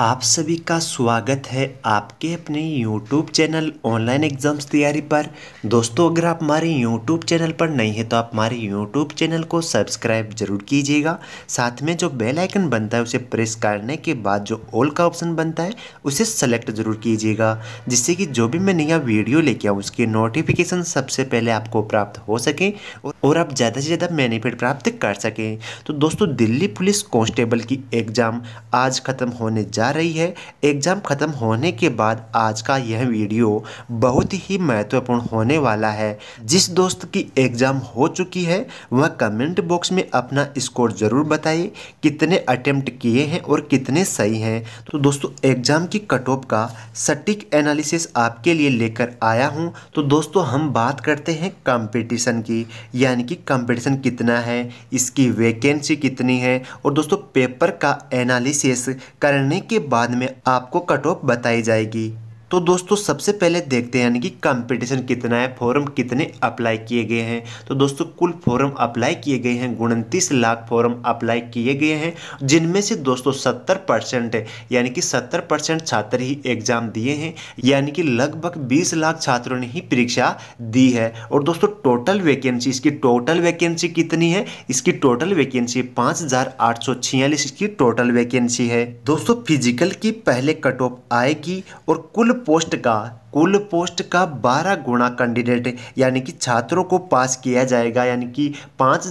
आप सभी का स्वागत है आपके अपने YouTube चैनल ऑनलाइन एग्ज़ाम्स तैयारी पर दोस्तों अगर आप हमारे YouTube चैनल पर नहीं है तो आप हमारे YouTube चैनल को सब्सक्राइब जरूर कीजिएगा साथ में जो बेल आइकन बनता है उसे प्रेस करने के बाद जो ऑल का ऑप्शन बनता है उसे सेलेक्ट जरूर कीजिएगा जिससे कि जो भी मैं नया वीडियो लेके आऊँ उसकी नोटिफिकेशन सबसे पहले आपको प्राप्त हो सके और और आप ज़्यादा से ज़्यादा बेनिफिट प्राप्त कर सकें तो दोस्तों दिल्ली पुलिस कांस्टेबल की एग्ज़ाम आज ख़त्म होने जा रही है एग्ज़ाम ख़त्म होने के बाद आज का यह वीडियो बहुत ही महत्वपूर्ण होने वाला है जिस दोस्त की एग्ज़ाम हो चुकी है वह कमेंट बॉक्स में अपना स्कोर ज़रूर बताइए कितने अटैम्प्ट किए हैं और कितने सही हैं तो दोस्तों एग्ज़ाम की कट ऑफ का सटीक एनालिसिस आपके लिए लेकर आया हूँ तो दोस्तों हम बात करते हैं कंपटीशन की या यानी कि कंपटीशन कितना है इसकी वैकेंसी कितनी है और दोस्तों पेपर का एनालिसिस करने के बाद में आपको कट ऑफ बताई जाएगी तो दोस्तों सबसे पहले देखते हैं यानी कि कंपटीशन कितना है फॉर्म कितने अप्लाई किए गए हैं तो दोस्तों कुल फॉर्म अप्लाई किए गए हैं उनतीस लाख फॉर्म अप्लाई किए गए हैं जिनमें से दोस्तों सत्तर परसेंट यानी कि सत्तर परसेंट छात्र ही एग्जाम दिए हैं यानी कि लगभग बीस लाख छात्रों ने ही परीक्षा दी है और दोस्तों टोटल वैकेंसी इसकी टोटल वैकेंसी कितनी है इसकी टोटल वैकेंसी पाँच हज़ार आठ सौ छियालीस इसकी टोटल वैकेंसी है दोस्तों फिजिकल की पहले कट ऑफ आएगी और कुल पोस्ट का कुल पोस्ट का 12 गुणा कैंडिडेट यानी कि छात्रों को पास किया जाएगा यानी कि पाँच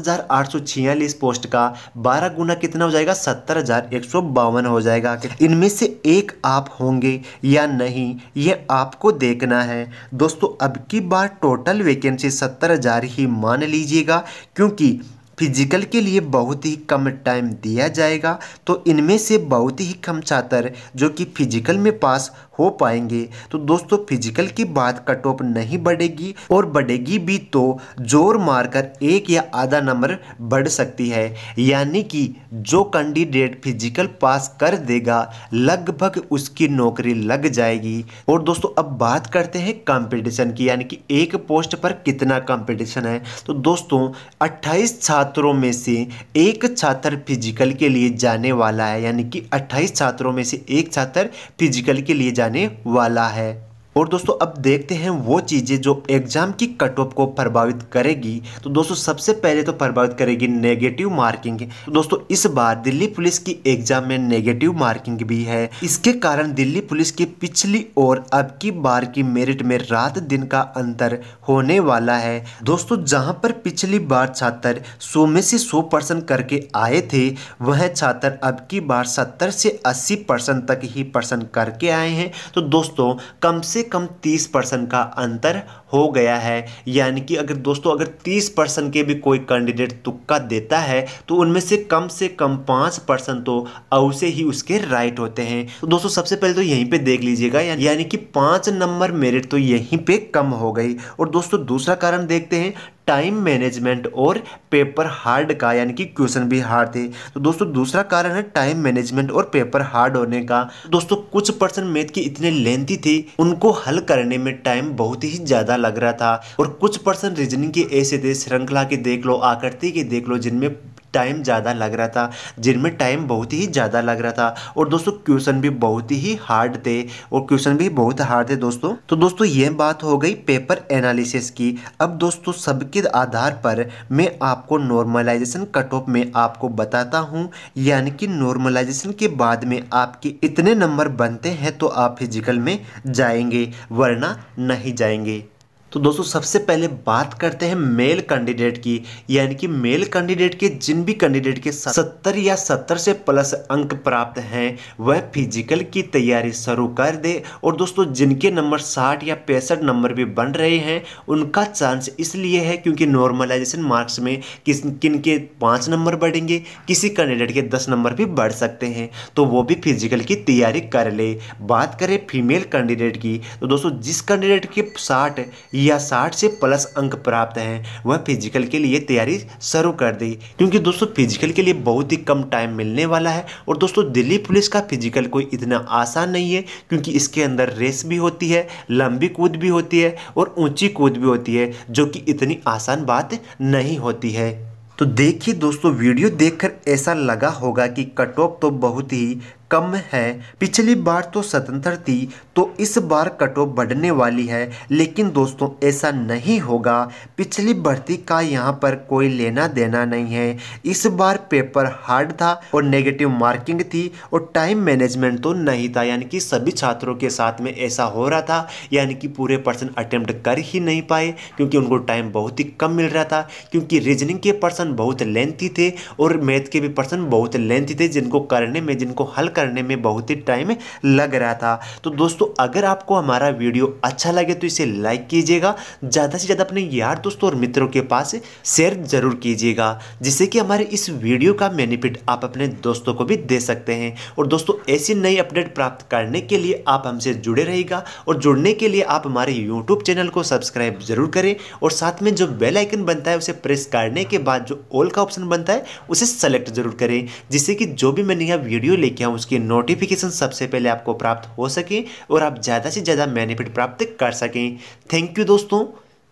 पोस्ट का 12 गुना कितना हो जाएगा सत्तर हो जाएगा इनमें से एक आप होंगे या नहीं ये आपको देखना है दोस्तों अब की बार टोटल वैकेंसी सत्तर ही मान लीजिएगा क्योंकि फिजिकल के लिए बहुत ही कम टाइम दिया जाएगा तो इनमें से बहुत ही कम छात्र जो कि फिजिकल में पास हो पाएंगे तो दोस्तों फिजिकल की बात कट ऑफ नहीं बढ़ेगी और बढ़ेगी भी तो जोर मारकर एक या आधा नंबर बढ़ सकती है यानी कि जो कैंडिडेट फिजिकल पास कर देगा लगभग उसकी नौकरी लग जाएगी और दोस्तों अब बात करते हैं कंपटीशन की यानी कि एक पोस्ट पर कितना कंपटीशन है तो दोस्तों अट्ठाईस छात्र छात्रों में से एक छात्र फिजिकल के लिए जाने वाला है यानी कि 28 छात्रों में से एक छात्र फिजिकल के लिए जाने वाला है और दोस्तों अब देखते हैं वो चीज़ें जो एग्ज़ाम की कट ऑफ को प्रभावित करेगी तो दोस्तों सबसे पहले तो प्रभावित करेगी नेगेटिव मार्किंग तो दोस्तों इस बार दिल्ली पुलिस की एग्ज़ाम में नेगेटिव मार्किंग भी है इसके कारण दिल्ली पुलिस की पिछली और अब की बार की मेरिट में रात दिन का अंतर होने वाला है दोस्तों जहाँ पर पिछली बार छात्र सौ में से सौ परसेंट करके आए थे वह छात्र अब की बार सत्तर से अस्सी परसेंट तक ही परसेंट करके आए हैं तो दोस्तों कम से कम 30 परसेंट का अंतर हो गया है यानी कि अगर दोस्तों अगर 30 परसेंट के भी कोई कैंडिडेट तुक्का देता है तो उनमें से कम से कम पाँच परसेंट तो अवसे ही उसके राइट होते हैं तो दोस्तों सबसे पहले तो यहीं पे देख लीजिएगा यानी कि पाँच नंबर मेरिट तो यहीं पे कम हो गई और दोस्तों दूसरा कारण देखते हैं टाइम मैनेजमेंट और पेपर हार्ड का यानी कि क्वेश्चन भी हार्ड थे तो दोस्तों दूसरा कारण है टाइम मैनेजमेंट और पेपर हार्ड होने का दोस्तों कुछ पर्सन मैथ की इतने लेंथी थी उनको हल करने में टाइम बहुत ही ज़्यादा लग रहा था और कुछ पर्सन रीजनिंग के ऐसे थे श्रृंखला के देख लो आकृति के देख लो जिनमें टाइम ज़्यादा लग रहा था जिनमें टाइम बहुत ही ज़्यादा लग रहा था और दोस्तों क्वेश्चन भी बहुत ही हार्ड थे और क्वेश्चन भी बहुत हार्ड थे दोस्तों तो दोस्तों ये बात हो गई पेपर एनालिसिस की अब दोस्तों सबके आधार पर मैं आपको नॉर्मलाइजेशन कट ऑफ में आपको बताता हूँ यानी कि नॉर्मलाइजेशन के बाद में आपके इतने नंबर बनते हैं तो आप फिजिकल में जाएंगे वरना नहीं जाएंगे तो दोस्तों सबसे पहले बात करते हैं मेल कैंडिडेट की यानी कि मेल कैंडिडेट के जिन भी कैंडिडेट के सत्तर या सत्तर से प्लस अंक प्राप्त हैं वह फिजिकल की तैयारी शुरू कर दे और दोस्तों जिनके नंबर साठ या पैंसठ नंबर भी बन रहे हैं उनका चांस इसलिए है क्योंकि नॉर्मलाइजेशन मार्क्स में किस किन के पाँच नंबर बढ़ेंगे किसी कैंडिडेट के दस नंबर भी बढ़ सकते हैं तो वो भी फिजिकल की तैयारी कर ले बात करें फीमेल कैंडिडेट की तो दोस्तों जिस कैंडिडेट के साठ या 60 से प्लस अंक प्राप्त हैं वह फिजिकल के लिए तैयारी शुरू कर दी क्योंकि दोस्तों फिजिकल के लिए बहुत ही कम टाइम मिलने वाला है और दोस्तों दिल्ली पुलिस का फिजिकल कोई इतना आसान नहीं है क्योंकि इसके अंदर रेस भी होती है लंबी कूद भी होती है और ऊंची कूद भी होती है जो कि इतनी आसान बात नहीं होती है तो देखिए दोस्तों वीडियो देखकर ऐसा लगा होगा कि कट ऑफ तो बहुत ही कम है पिछली बार तो स्वतंत्र थी तो इस बार कटो बढ़ने वाली है लेकिन दोस्तों ऐसा नहीं होगा पिछली भर्ती का यहाँ पर कोई लेना देना नहीं है इस बार पेपर हार्ड था और नेगेटिव मार्किंग थी और टाइम मैनेजमेंट तो नहीं था यानी कि सभी छात्रों के साथ में ऐसा हो रहा था यानी कि पूरे पर्सन अटेम्प्ट कर ही नहीं पाए क्योंकि उनको टाइम बहुत ही कम मिल रहा था क्योंकि रीजनिंग के पर्सन बहुत लेंथी थे और मैथ के भी पर्सन बहुत लेंथी थे जिनको करने में जिनको हल करने में बहुत ही टाइम लग रहा था तो दोस्तों अगर आपको हमारा वीडियो अच्छा लगे तो इसे लाइक कीजिएगा ज़्यादा से ज़्यादा अपने यार दोस्तों और मित्रों के पास शेयर ज़रूर कीजिएगा जिससे कि हमारे इस वीडियो का बेनिफिट आप अपने दोस्तों को भी दे सकते हैं और दोस्तों ऐसी नई अपडेट प्राप्त करने के लिए आप हमसे जुड़े रहेगा और जुड़ने के लिए आप हमारे यूट्यूब चैनल को सब्सक्राइब जरूर करें और साथ में जो बेल आइकन बनता है उसे प्रेस करने के बाद जो ऑल का ऑप्शन बनता है उसे सेलेक्ट जरूर करें जिससे कि जो भी मैंने यहाँ वीडियो लेके आऊँ उसकी नोटिफिकेशन सबसे पहले आपको प्राप्त हो सके और आप ज़्यादा से ज़्यादा बेनिफिट प्राप्त कर सकें थैंक यू दोस्तों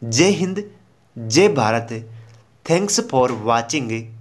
जय हिंद जय भारत थैंक्स फॉर वॉचिंग